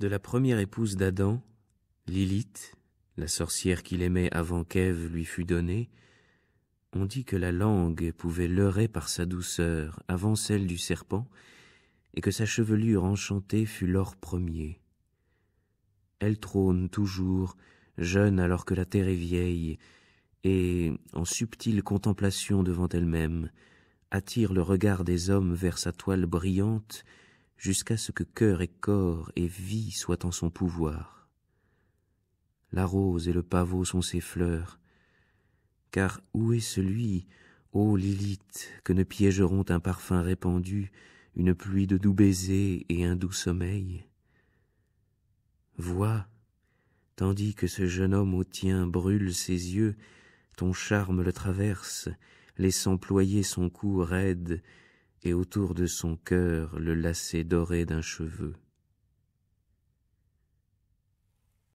de la première épouse d'Adam, Lilith, la sorcière qu'il aimait avant qu'Ève lui fût donnée, on dit que la langue pouvait leurrer par sa douceur avant celle du serpent, et que sa chevelure enchantée fut l'or premier. Elle trône toujours, jeune alors que la terre est vieille, et, en subtile contemplation devant elle-même, attire le regard des hommes vers sa toile brillante jusqu'à ce que cœur et corps et vie soient en son pouvoir. La rose et le pavot sont ses fleurs, car où est celui, ô Lilith, que ne piégeront un parfum répandu, une pluie de doux baisers et un doux sommeil Vois, tandis que ce jeune homme au tien brûle ses yeux, ton charme le traverse, laissant ployer son cou raide, et autour de son cœur le lacet doré d'un cheveu.